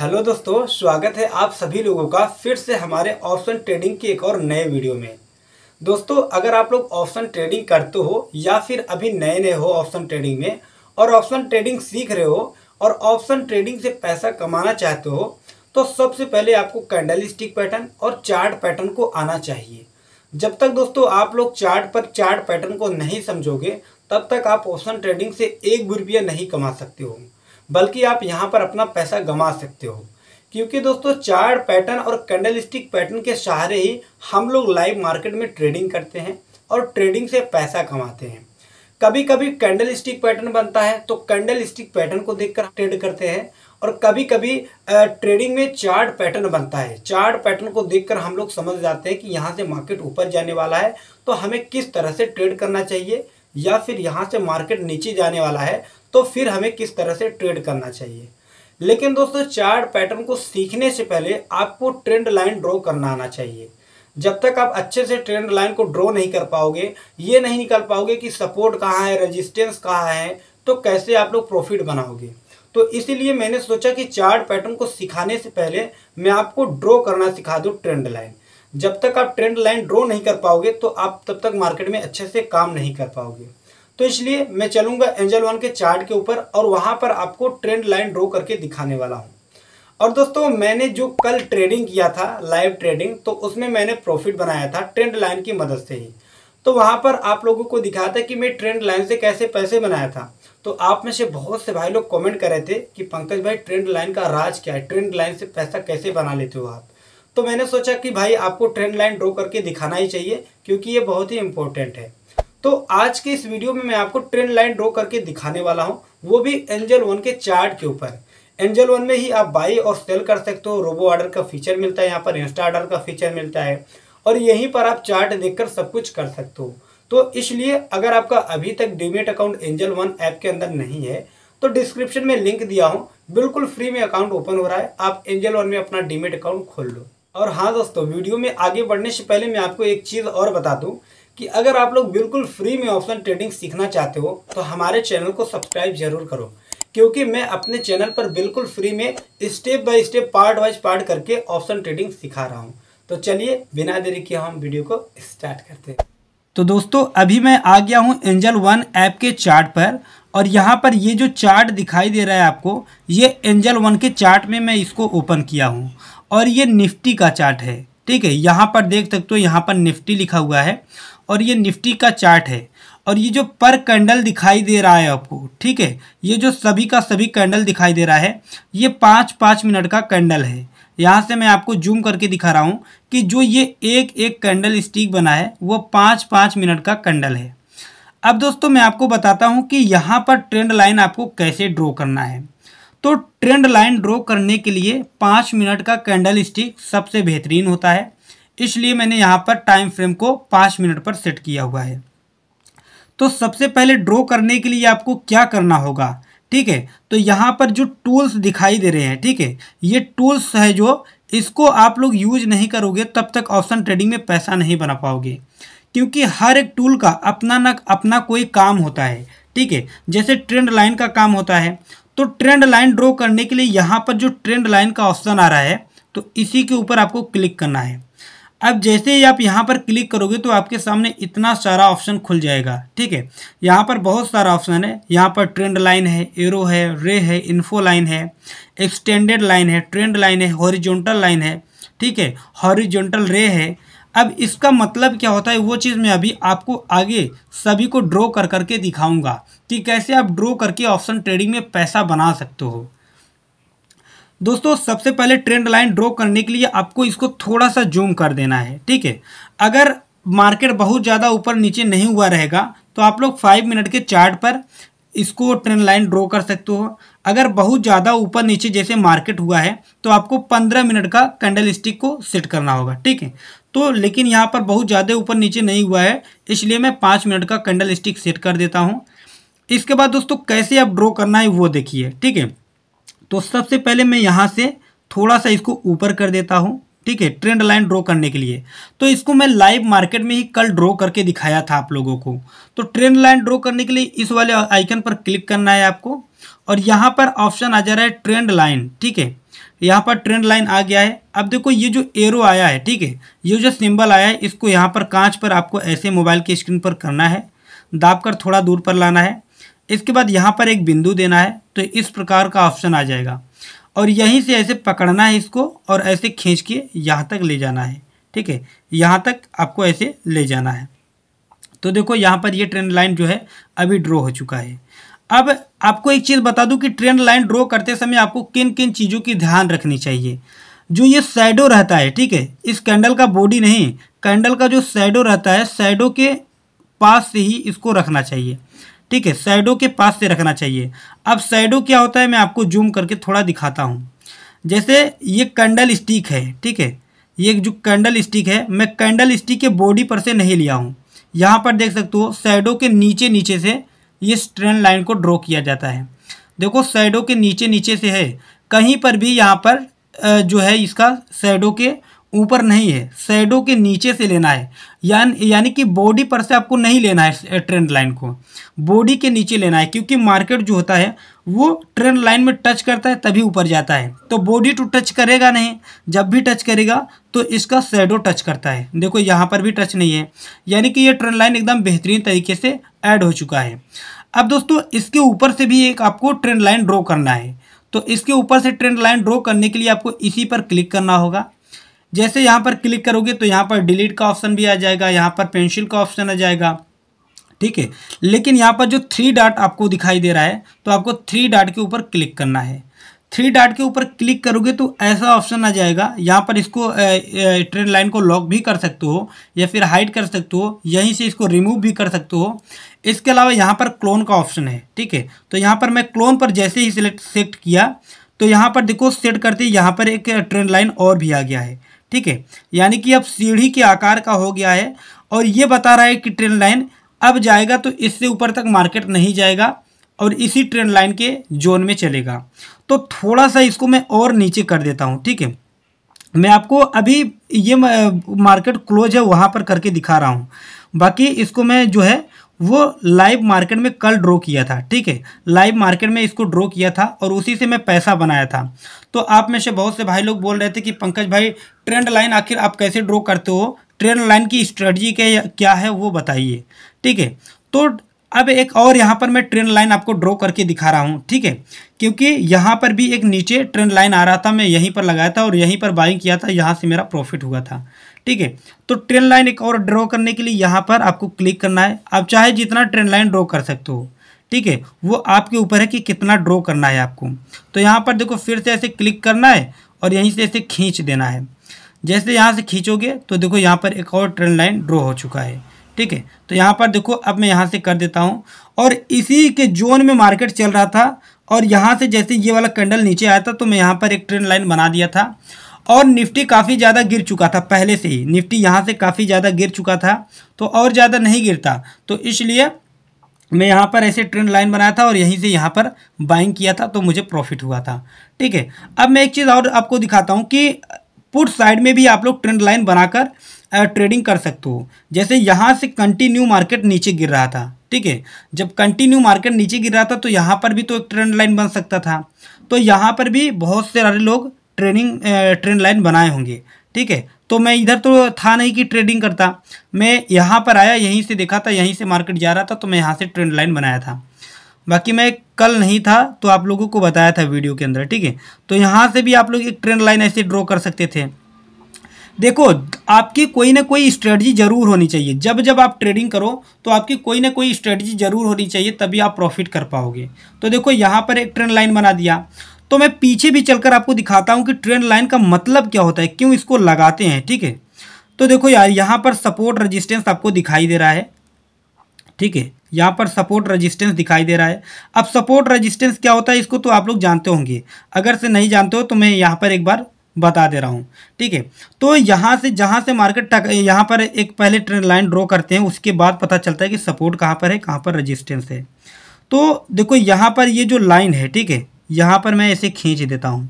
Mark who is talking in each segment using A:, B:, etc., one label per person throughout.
A: hello दोस्तों स्वागत है आप सभी लोगों का फिर से हमारे ऑप्शन ट्रेडिंग के एक और नए वीडियो में दोस्तों अगर आप लोग ऑप्शन ट्रेडिंग करते हो या फिर अभी नए नए हो ऑप्शन ट्रेडिंग में और ऑप्शन ट्रेडिंग सीख रहे हो और ऑप्शन ट्रेडिंग से पैसा कमाना चाहते हो तो सबसे पहले आपको कैंडल स्टिक पैटर्न और चार्ट पैटर्न को आना चाहिए जब तक दोस्तों आप लोग चार्ट पर चार्ट पैटर्न को नहीं समझोगे तब तक आप ऑप्शन ट्रेडिंग से एक भी रुपया नहीं कमा सकते हो बल्कि आप यहाँ पर अपना पैसा गंवा सकते हो क्योंकि दोस्तों चार्ट पैटर्न और कैंडल स्टिक पैटर्न के सहारे ही हम लोग लाइव मार्केट में ट्रेडिंग करते हैं और ट्रेडिंग से पैसा कमाते हैं कभी कभी कैंडल स्टिक पैटर्न बनता है तो कैंडल स्टिक पैटर्न को देखकर ट्रेड करते हैं और कभी कभी ट्रेडिंग में चार्ट पैटर्न बनता है चार्ट पैटर्न को देखकर हम लोग समझ जाते हैं कि यहाँ से मार्केट ऊपर जाने वाला है तो हमें किस तरह से ट्रेड करना चाहिए या फिर यहाँ से मार्केट नीचे जाने वाला है तो फिर हमें किस तरह से ट्रेड करना चाहिए लेकिन दोस्तों चार्ट पैटर्न को सीखने से पहले आपको ट्रेंड लाइन ड्रॉ करना आना चाहिए जब तक आप अच्छे से ट्रेंड लाइन को ड्रॉ नहीं कर पाओगे ये नहीं निकल पाओगे कि सपोर्ट कहाँ है रेजिस्टेंस कहाँ है तो कैसे आप लोग प्रॉफिट बनाओगे तो इसीलिए मैंने सोचा कि चार्ट पैटर्न को सिखाने से पहले मैं आपको ड्रॉ करना सिखा दूँ ट्रेंड लाइन जब तक आप ट्रेंड लाइन ड्रॉ नहीं कर पाओगे तो आप तब तक मार्केट में अच्छे से काम नहीं कर पाओगे तो इसलिए मैं चलूंगा एंजल वन के चार्ट के ऊपर और वहां पर आपको ट्रेंड लाइन ड्रो करके दिखाने वाला हूँ और दोस्तों मैंने जो कल ट्रेडिंग किया था लाइव ट्रेडिंग तो उसमें मैंने प्रॉफिट बनाया था ट्रेंड लाइन की मदद से ही तो वहां पर आप लोगों को दिखाया था कि मैं ट्रेंड लाइन से कैसे पैसे बनाया था तो आप में से बहुत से भाई लोग कमेंट कर रहे थे कि पंकज भाई ट्रेंड लाइन का राज क्या है ट्रेंड लाइन से पैसा कैसे बना लेते हो आप तो मैंने सोचा कि भाई आपको ट्रेंड लाइन ड्रॉ करके दिखाना ही चाहिए क्योंकि ये बहुत ही इंपॉर्टेंट है तो आज के इस वीडियो में मैं आपको ट्रेंड लाइन ड्रॉ करके दिखाने वाला हूँ वो भी एंजल वन के चार्ट के ऊपर एंजल वन में ही आप बाई और सेल कर सकते हो रोबो ऑर्डर का फीचर मिलता है यहाँ पर इंस्टा ऑर्डर का फीचर मिलता है और यहीं पर आप चार्ट देखकर सब कुछ कर सकते हो तो इसलिए अगर आपका अभी तक demat account angel one app के अंदर नहीं है तो डिस्क्रिप्शन में लिंक दिया हूँ बिल्कुल फ्री में अकाउंट ओपन हो रहा है आप एंजल वन में अपना डीमेट अकाउंट खोल लो और हाँ दोस्तों वीडियो में आगे बढ़ने से पहले मैं आपको एक चीज़ और बता दूँ कि अगर आप लोग बिल्कुल फ्री में ऑप्शन ट्रेडिंग सीखना चाहते हो तो हमारे चैनल को सब्सक्राइब जरूर करो क्योंकि मैं अपने चैनल पर बिल्कुल फ्री में step by step part wise part करके ऑप्शन ट्रेडिंग सिखा रहा हूँ तो चलिए बिना देरी के हम वीडियो को स्टार्ट करते हैं तो दोस्तों अभी मैं आ गया हूँ एंजल वन ऐप के चार्ट पर और यहाँ पर ये जो चार्ट दिखाई दे रहा है आपको ये एंजल वन के चार्ट में मैं इसको ओपन किया हूँ और ये निफ्टी का चार्ट है ठीक है यहाँ पर देख सकते हो यहाँ पर निफ्टी लिखा हुआ है और ये निफ्टी का चार्ट है और ये जो पर कैंडल दिखाई दे रहा है आपको ठीक है ये जो सभी का सभी कैंडल दिखाई दे रहा है ये पाँच पाँच मिनट का कैंडल है यहाँ से मैं आपको जूम करके दिखा रहा हूँ कि जो ये एक एक कैंडल स्टिक बना है वो पाँच पाँच मिनट का कैंडल है अब दोस्तों मैं आपको बताता हूँ कि यहाँ पर ट्रेंड लाइन आपको कैसे ड्रॉ करना है तो ट्रेंड लाइन ड्रॉ करने के लिए पाँच मिनट का कैंडल स्टिक सबसे बेहतरीन होता है इसलिए मैंने यहाँ पर टाइम फ्रेम को पाँच मिनट पर सेट किया हुआ है तो सबसे पहले ड्रॉ करने के लिए आपको क्या करना होगा ठीक है तो यहाँ पर जो टूल्स दिखाई दे रहे हैं ठीक है ये टूल्स है जो इसको आप लोग यूज नहीं करोगे तब तक ऑप्शन ट्रेडिंग में पैसा नहीं बना पाओगे क्योंकि हर एक टूल का अपना ना अपना कोई काम होता है ठीक है जैसे ट्रेंड लाइन का काम होता है तो ट्रेंड लाइन ड्रॉ करने के लिए यहाँ पर जो ट्रेंड लाइन का ऑप्शन आ रहा है तो इसी के ऊपर आपको क्लिक करना है अब जैसे ही आप यहाँ पर क्लिक करोगे तो आपके सामने इतना सारा ऑप्शन खुल जाएगा ठीक है यहाँ पर बहुत सारा ऑप्शन है यहाँ पर ट्रेंड लाइन है एरो है रे है इन्फो लाइन है एक्सटेंडेड लाइन है ट्रेंड लाइन है हॉरिजॉन्टल लाइन है ठीक है हॉरिजॉन्टल रे है अब इसका मतलब क्या होता है वो चीज़ मैं अभी आपको आगे सभी को ड्रॉ कर करके दिखाऊँगा कि कैसे आप ड्रॉ करके ऑप्शन ट्रेडिंग में पैसा बना सकते हो दोस्तों सबसे पहले ट्रेंड लाइन ड्रॉ करने के लिए आपको इसको थोड़ा सा जूम कर देना है ठीक है अगर मार्केट बहुत ज़्यादा ऊपर नीचे नहीं हुआ रहेगा तो आप लोग फाइव मिनट के चार्ट पर इसको ट्रेंड लाइन ड्रॉ कर सकते हो अगर बहुत ज़्यादा ऊपर नीचे जैसे मार्केट हुआ है तो आपको पंद्रह मिनट का कैंडल स्टिक को सेट करना होगा ठीक है तो लेकिन यहाँ पर बहुत ज़्यादा ऊपर नीचे नहीं हुआ है इसलिए मैं पाँच मिनट का कैंडल स्टिक सेट कर देता हूँ इसके बाद दोस्तों कैसे आप ड्रॉ करना है वो देखिए ठीक है तो सबसे पहले मैं यहाँ से थोड़ा सा इसको ऊपर कर देता हूँ ठीक है ट्रेंड लाइन ड्रॉ करने के लिए तो इसको मैं लाइव मार्केट में ही कल ड्रॉ करके दिखाया था आप लोगों को तो ट्रेंड लाइन ड्रॉ करने के लिए इस वाले आइकन पर क्लिक करना है आपको और यहाँ पर ऑप्शन आ जा रहा है ट्रेंड लाइन ठीक है यहाँ पर ट्रेंड लाइन आ गया है अब देखो ये जो एरो आया है ठीक है ये जो सिंबल आया है इसको यहाँ पर कांच पर आपको ऐसे मोबाइल की स्क्रीन पर करना है दाब कर थोड़ा दूर पर लाना है इसके बाद यहाँ पर एक बिंदु देना है तो इस प्रकार का ऑप्शन आ जाएगा और यहीं से ऐसे पकड़ना है इसको और ऐसे खींच के यहाँ तक ले जाना है ठीक है यहाँ तक आपको ऐसे ले जाना है तो देखो यहाँ पर ये ट्रेन लाइन जो है अभी ड्रॉ हो चुका है अब आपको एक चीज़ बता दूं कि ट्रेन लाइन ड्रॉ करते समय आपको किन किन चीज़ों की ध्यान रखनी चाहिए जो ये साइडो रहता है ठीक है इस कैंडल का बॉडी नहीं कैंडल का जो साइडो रहता है साइडो के पास से ही इसको रखना चाहिए ठीक है साइडो के पास से रखना चाहिए अब साइडो क्या होता है मैं आपको जूम करके थोड़ा दिखाता हूँ जैसे ये कैंडल स्टिक है ठीक है ये जो कैंडल स्टिक है मैं कैंडल स्टिक के बॉडी पर से नहीं लिया हूँ यहाँ पर देख सकते हो साइडो के नीचे नीचे से ये स्ट्रेन लाइन को ड्रॉ किया जाता है देखो साइडो के नीचे नीचे से है कहीं पर भी यहाँ पर जो है इसका साइडो के ऊपर नहीं है शेडो के नीचे से लेना है यान यानी कि बॉडी पर से आपको नहीं लेना है ट्रेंड लाइन को बॉडी के नीचे लेना है क्योंकि मार्केट जो होता है वो ट्रेंड लाइन में टच करता है तभी ऊपर जाता है तो बॉडी टू टच करेगा नहीं जब भी टच करेगा तो इसका शेडो टच करता है देखो यहाँ पर भी टच नहीं है यानी कि यह ट्रेंड लाइन एकदम बेहतरीन तरीके से ऐड हो चुका है अब दोस्तों इसके ऊपर से भी एक आपको ट्रेंड लाइन ड्रॉ करना है तो इसके ऊपर से ट्रेंड लाइन ड्रॉ करने के लिए आपको इसी पर क्लिक करना होगा जैसे यहाँ पर क्लिक करोगे तो यहाँ पर डिलीट का ऑप्शन भी आ जाएगा यहाँ पर पेंसिल का ऑप्शन आ जाएगा ठीक है लेकिन यहाँ पर जो थ्री डाट आपको दिखाई दे रहा है तो आपको थ्री डाट के ऊपर क्लिक करना है थ्री डाट के ऊपर क्लिक करोगे तो ऐसा ऑप्शन आ जाएगा यहाँ पर इसको ट्रेन लाइन को लॉक भी कर सकते हो या फिर हाइड कर सकते हो यहीं से इसको रिमूव भी कर सकते हो इसके अलावा यहाँ पर क्लोन का ऑप्शन है ठीक है तो यहाँ पर मैं क्लोन पर जैसे ही सिलेक्ट सेक्ट किया तो यहाँ पर देखो सेट करते यहाँ पर एक ट्रेन लाइन और भी आ गया है ठीक है यानी कि अब सीढ़ी के आकार का हो गया है और ये बता रहा है कि ट्रेन लाइन अब जाएगा तो इससे ऊपर तक मार्केट नहीं जाएगा और इसी ट्रेन लाइन के जोन में चलेगा तो थोड़ा सा इसको मैं और नीचे कर देता हूँ ठीक है मैं आपको अभी ये मार्केट क्लोज है वहाँ पर करके दिखा रहा हूँ बाकी इसको मैं जो है वो लाइव मार्केट में कल ड्रॉ किया था ठीक है लाइव मार्केट में इसको ड्रॉ किया था और उसी से मैं पैसा बनाया था तो आप में से बहुत से भाई लोग बोल रहे थे कि पंकज भाई ट्रेंड लाइन आखिर आप कैसे ड्रॉ करते हो ट्रेंड लाइन की स्ट्रेटजी क्या है वो बताइए ठीक है तो अब एक और यहाँ पर मैं ट्रेंड लाइन आपको ड्रॉ करके दिखा रहा हूँ ठीक है क्योंकि यहाँ पर भी एक नीचे ट्रेंड लाइन आ रहा था मैं यहीं पर लगाया था और यहीं पर बाइंग किया था यहाँ से मेरा प्रॉफिट हुआ था ठीक है तो ट्रेन लाइन एक और ड्रॉ करने के लिए यहाँ पर आपको क्लिक करना है आप चाहे जितना ट्रेन लाइन ड्रॉ कर सकते हो ठीक है वो आपके ऊपर है कि कितना ड्रॉ करना है आपको तो यहाँ पर देखो फिर से ऐसे क्लिक करना है और यहीं से ऐसे खींच देना है जैसे यहाँ से खींचोगे तो देखो यहाँ पर एक और ट्रेन लाइन ड्रॉ हो चुका है ठीक है तो यहाँ पर देखो अब मैं यहाँ से कर देता हूँ और इसी के जोन में मार्केट चल रहा था और यहाँ से जैसे ये वाला कैंडल नीचे आया था तो मैं यहाँ पर एक ट्रेन लाइन बना दिया था और निफ्टी काफ़ी ज़्यादा गिर चुका था पहले से ही निफ्टी यहाँ से काफ़ी ज़्यादा गिर चुका था तो और ज़्यादा नहीं गिरता तो इसलिए मैं यहाँ पर ऐसे ट्रेंड लाइन बनाया था और यहीं से यहाँ पर बाइंग किया था तो मुझे प्रॉफिट हुआ था ठीक है अब मैं एक चीज़ और आपको दिखाता हूँ कि पुट साइड में भी आप लोग ट्रेंड लाइन बनाकर ट्रेडिंग कर सकते हो जैसे यहाँ से कंटिन्यू मार्केट नीचे गिर रहा था ठीक है जब कंटिन्यू मार्केट नीचे गिर रहा था तो यहाँ पर भी तो एक ट्रेंड लाइन बन सकता था तो यहाँ पर भी बहुत से सारे लोग ट्रेनिंग ट्रेंड लाइन बनाए होंगे ठीक है तो मैं इधर तो था नहीं कि ट्रेडिंग करता मैं यहाँ पर आया यहीं से देखा था यहीं से मार्केट जा रहा था तो मैं यहाँ से ट्रेंड लाइन बनाया था बाकी मैं कल नहीं था तो आप लोगों को बताया था वीडियो के अंदर ठीक है तो यहाँ से भी आप लोग एक ट्रेंड लाइन ऐसे ड्रॉ कर सकते थे देखो आपकी कोई ना कोई स्ट्रेटजी जरूर होनी चाहिए जब जब आप ट्रेडिंग करो तो आपकी कोई ना कोई स्ट्रेटजी जरूर होनी चाहिए तभी आप प्रॉफिट कर पाओगे तो देखो यहाँ पर एक ट्रेंड लाइन बना दिया तो मैं पीछे भी चलकर आपको दिखाता हूँ कि ट्रेंड लाइन का मतलब क्या होता है क्यों इसको लगाते हैं ठीक है तो देखो यार यहाँ पर सपोर्ट रजिस्टेंस आपको दिखाई दे रहा है ठीक है यहाँ पर सपोर्ट रेजिस्टेंस दिखाई दे रहा है अब सपोर्ट रेजिस्टेंस क्या होता है इसको तो आप लोग जानते होंगे अगर से नहीं जानते हो तो मैं यहाँ पर एक बार बता दे रहा हूँ ठीक है तो यहाँ से जहाँ से मार्केट टक यहाँ पर एक पहले ट्रेंड लाइन ड्रॉ करते हैं उसके बाद पता चलता है कि सपोर्ट कहाँ पर है कहाँ पर रजिस्टेंस है तो देखो यहाँ पर ये जो लाइन है ठीक है यहाँ पर मैं इसे खींच देता हूँ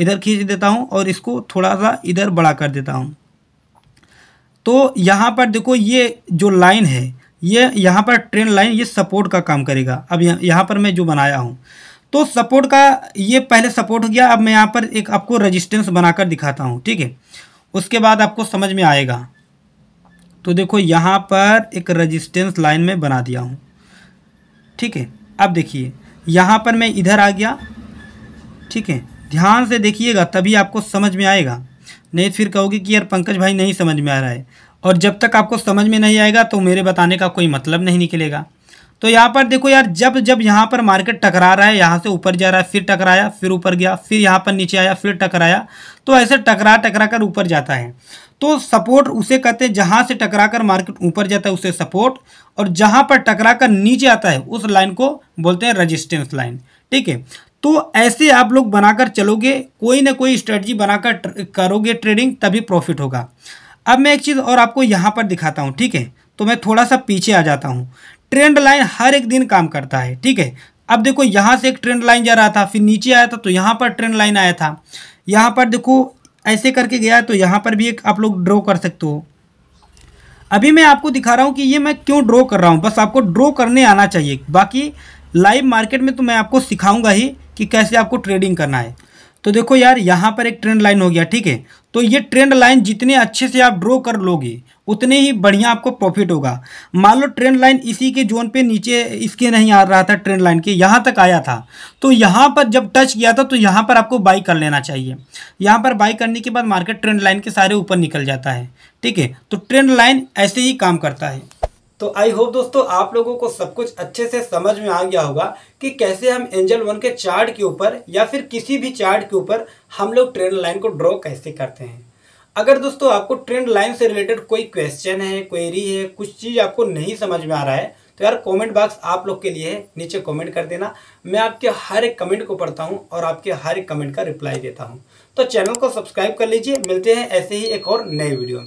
A: इधर खींच देता हूँ और इसको थोड़ा सा इधर बड़ा कर देता हूँ तो यहाँ पर देखो ये जो लाइन है ये यहाँ पर ट्रेन लाइन ये सपोर्ट का काम करेगा अब यहाँ पर मैं जो बनाया हूँ तो सपोर्ट का ये पहले सपोर्ट हो गया अब मैं यहाँ पर एक आपको रेजिस्टेंस बनाकर दिखाता हूँ ठीक है उसके बाद आपको समझ में आएगा तो देखो यहाँ पर एक रेजिस्टेंस लाइन में बना दिया हूँ ठीक है अब देखिए यहाँ पर मैं इधर आ गया ठीक है ध्यान से देखिएगा तभी आपको समझ में आएगा नहीं तो फिर कहोगे कि यार पंकज भाई नहीं समझ में आ रहा है और जब तक आपको समझ में नहीं आएगा तो मेरे बताने का कोई मतलब नहीं निकलेगा तो यहाँ पर देखो यार जब जब यहाँ पर मार्केट टकरा रहा है यहाँ से ऊपर जा रहा है फिर टकराया फिर ऊपर गया फिर यहाँ पर नीचे आया फिर टकराया तो ऐसे टकरा टकरा कर ऊपर जाता है तो सपोर्ट उसे कहते हैं जहाँ से टकरा कर मार्केट ऊपर जाता है उसे सपोर्ट और जहाँ पर टकरा कर नीचे आता है उस लाइन को बोलते हैं रजिस्टेंस लाइन ठीक है तो ऐसे आप लोग बनाकर चलोगे कोई ना कोई स्ट्रेटजी बनाकर करोगे ट्रेडिंग तभी प्रॉफिट होगा अब मैं एक चीज़ और आपको यहाँ पर दिखाता हूँ ठीक है तो मैं थोड़ा सा पीछे आ जाता हूँ ट्रेंड लाइन हर एक दिन काम करता है ठीक है अब देखो यहाँ से एक ट्रेंड लाइन जा रहा था फिर नीचे आया था तो यहाँ पर ट्रेंड लाइन आया था यहाँ पर देखो ऐसे करके गया तो यहाँ पर भी एक आप लोग ड्रॉ कर सकते हो अभी मैं आपको दिखा रहा हूँ कि ये मैं क्यों ड्रॉ कर रहा हूँ बस आपको ड्रॉ करने आना चाहिए बाकी लाइव मार्केट में तो मैं आपको सिखाऊंगा ही कि कैसे आपको ट्रेडिंग करना है तो देखो यार यहाँ पर एक ट्रेंड लाइन हो गया ठीक है तो ये ट्रेंड लाइन जितने अच्छे से आप ड्रॉ कर लोगे उतने ही बढ़िया आपको प्रॉफिट होगा मान लो ट्रेंड लाइन इसी के जोन पे नीचे इसके नहीं आ रहा था ट्रेंड लाइन के यहाँ तक आया था तो यहाँ पर जब टच किया था तो यहाँ पर आपको बाई कर लेना चाहिए यहाँ पर बाई करने के बाद मार्केट ट्रेंड लाइन के सारे ऊपर निकल जाता है ठीक है तो ट्रेंड लाइन ऐसे ही काम करता है तो आई होप दोस्तों आप लोगों को सब कुछ अच्छे से समझ में आ गया होगा कि कैसे हम एंजल वन के चार्ट के ऊपर या फिर किसी भी चार्ट के ऊपर हम लोग ट्रेंड लाइन को ड्रॉ कैसे करते हैं अगर दोस्तों आपको ट्रेंड लाइन से रिलेटेड कोई क्वेश्चन है क्वेरी है कुछ चीज़ आपको नहीं समझ में आ रहा है तो यार कमेंट बॉक्स आप लोग के लिए है नीचे कमेंट कर देना मैं आपके हर एक कमेंट को पढ़ता हूँ और आपके हर एक कमेंट का रिप्लाई देता हूँ तो चैनल को सब्सक्राइब कर लीजिए मिलते हैं ऐसे ही एक और नए वीडियो में